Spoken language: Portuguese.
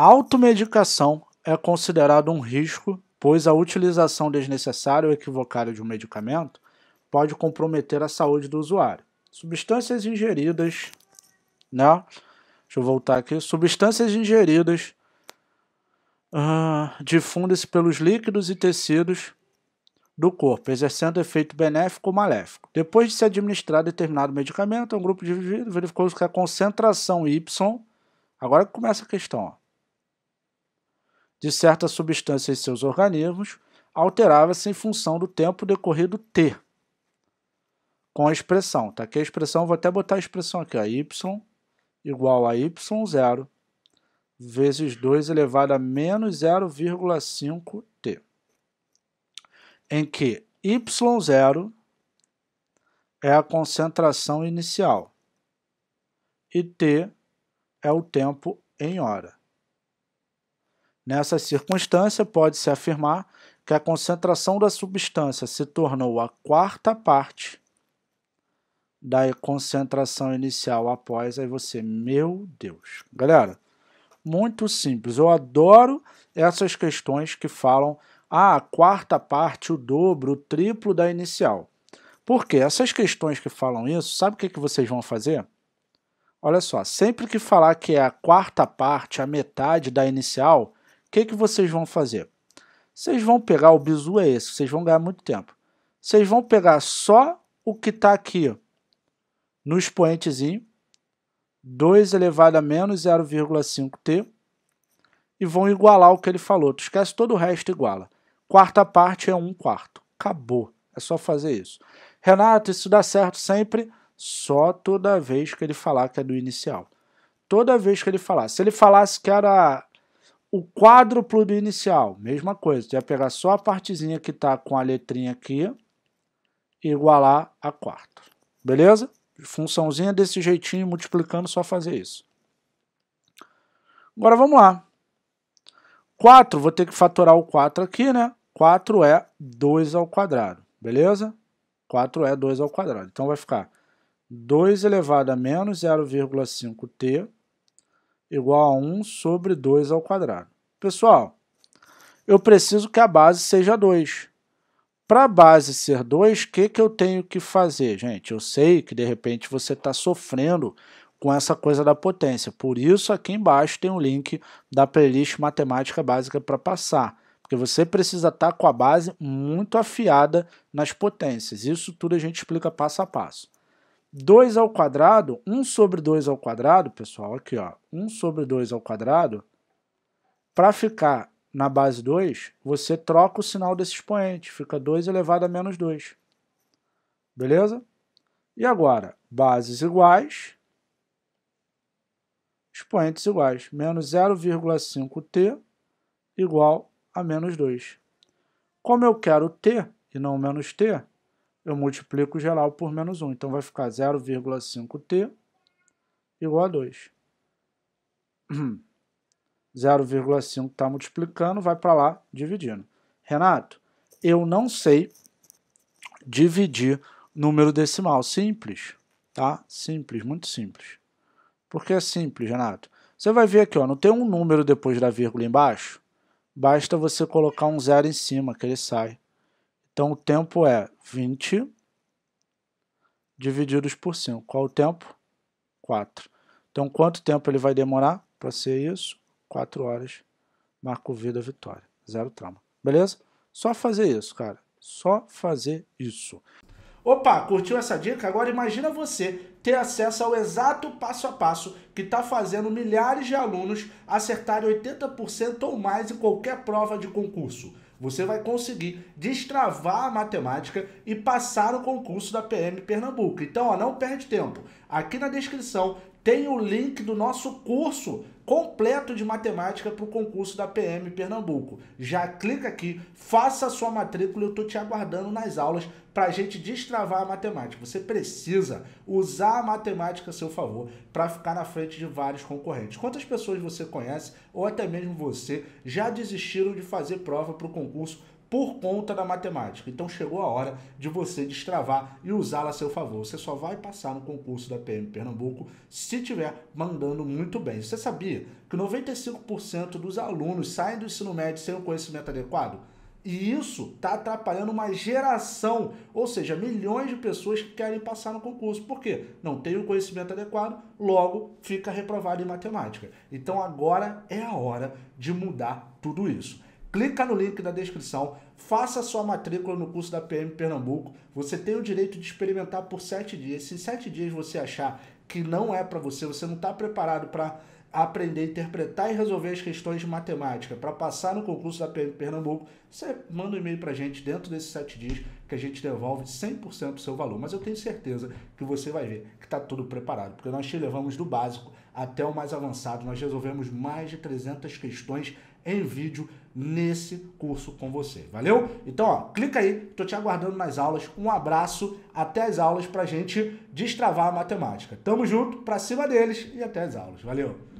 A automedicação é considerado um risco, pois a utilização desnecessária ou equivocada de um medicamento pode comprometer a saúde do usuário. Substâncias ingeridas, né? Deixa eu voltar aqui. Substâncias ingeridas uh, ah, difundem-se pelos líquidos e tecidos do corpo, exercendo efeito benéfico ou maléfico. Depois de se administrar determinado medicamento, é um grupo de indivíduos verificou que a concentração Y. Agora que começa a questão. Ó, de certa substância em seus organismos alterava-se em função do tempo decorrido T, com a expressão. Tá? Aqui a expressão, vou até botar a expressão aqui, a y igual a y0 vezes 2 elevado a menos 0,5t, em que y0 é a concentração inicial e t é o tempo em hora. Nessa circunstância, pode-se afirmar que a concentração da substância se tornou a quarta parte da concentração inicial após, aí você, meu Deus. Galera, muito simples. Eu adoro essas questões que falam ah, a quarta parte, o dobro, o triplo da inicial. Porque essas questões que falam isso, sabe o que, que vocês vão fazer? Olha só, sempre que falar que é a quarta parte, a metade da inicial, que, que vocês vão fazer? Vocês vão pegar, o bizu é esse, vocês vão ganhar muito tempo. Vocês vão pegar só o que está aqui no expoentezinho, 2 elevado a menos 0,5t, e vão igualar o que ele falou. Tu esquece todo o resto iguala. Quarta parte é 1 um quarto. Acabou. É só fazer isso. Renato, isso dá certo sempre? Só toda vez que ele falar que é do inicial. Toda vez que ele falar. Se ele falasse que era o quádruplo inicial, mesma coisa. Você vai pegar só a partezinha que está com a letrinha aqui e igualar a quarta. Beleza? Funçãozinha desse jeitinho, multiplicando, só fazer isso. Agora vamos lá. 4, vou ter que fatorar o 4 aqui, né? 4 é 2 ao quadrado, beleza? 4 é 2 ao quadrado. Então vai ficar 2 elevado a menos 0,5t igual a 1 sobre 2 ao quadrado. Pessoal, eu preciso que a base seja 2. Para a base ser 2, o que, que eu tenho que fazer, gente? Eu sei que de repente você está sofrendo com essa coisa da potência. Por isso, aqui embaixo tem um link da playlist Matemática Básica para passar. Porque você precisa estar tá com a base muito afiada nas potências. Isso tudo a gente explica passo a passo. 2 ao quadrado, 1 sobre 2 ao quadrado, pessoal, aqui ó, 1 sobre 2 ao quadrado, para ficar na base 2, você troca o sinal desse expoente, fica 2 elevado a menos 2. Beleza? E agora, bases iguais, expoentes iguais, menos 0,5t igual a menos 2. Como eu quero t e não menos t, eu multiplico geral por menos 1. Então vai ficar 0,5t igual a 2. 0,5 está multiplicando, vai para lá dividindo. Renato, eu não sei dividir número decimal simples, tá? Simples, muito simples. Por que é simples, Renato? Você vai ver aqui, ó, não tem um número depois da vírgula embaixo? Basta você colocar um zero em cima que ele sai. Então o tempo é 20 divididos por 5. Qual o tempo? 4. Então quanto tempo ele vai demorar para ser isso? 4 horas. Marco vida vitória. Zero trauma. Beleza? Só fazer isso, cara. Só fazer isso. Opa, curtiu essa dica? Agora imagina você ter acesso ao exato passo a passo que está fazendo milhares de alunos acertarem 80% ou mais em qualquer prova de concurso. Você vai conseguir destravar a matemática e passar o concurso da PM Pernambuco. Então, ó, não perde tempo. Aqui na descrição tem o link do nosso curso completo de matemática para o concurso da PM Pernambuco. Já clica aqui, faça a sua matrícula, eu estou te aguardando nas aulas para a gente destravar a matemática. Você precisa usar a matemática a seu favor para ficar na frente de vários concorrentes. Quantas pessoas você conhece, ou até mesmo você, já desistiram de fazer prova para o concurso por conta da matemática. Então chegou a hora de você destravar e usá-la a seu favor. Você só vai passar no concurso da PM Pernambuco se tiver mandando muito bem. Você sabia que 95% dos alunos saem do ensino médio sem o conhecimento adequado? E isso está atrapalhando uma geração, ou seja, milhões de pessoas que querem passar no concurso. Por quê? Não tem o conhecimento adequado, logo fica reprovado em matemática. Então agora é a hora de mudar tudo isso. Clica no link da descrição, faça sua matrícula no curso da PM Pernambuco. Você tem o direito de experimentar por 7 dias. Se em 7 dias você achar que não é para você, você não está preparado para aprender, interpretar e resolver as questões de matemática para passar no concurso da PM Pernambuco, você manda um e-mail para a gente dentro desses sete dias que a gente devolve 100% do seu valor. Mas eu tenho certeza que você vai ver que está tudo preparado, porque nós te levamos do básico até o mais avançado. Nós resolvemos mais de 300 questões em vídeo nesse curso com você. Valeu? Então, ó, clica aí, tô te aguardando nas aulas. Um abraço, até as aulas pra gente destravar a matemática. Tamo junto, pra cima deles e até as aulas. Valeu.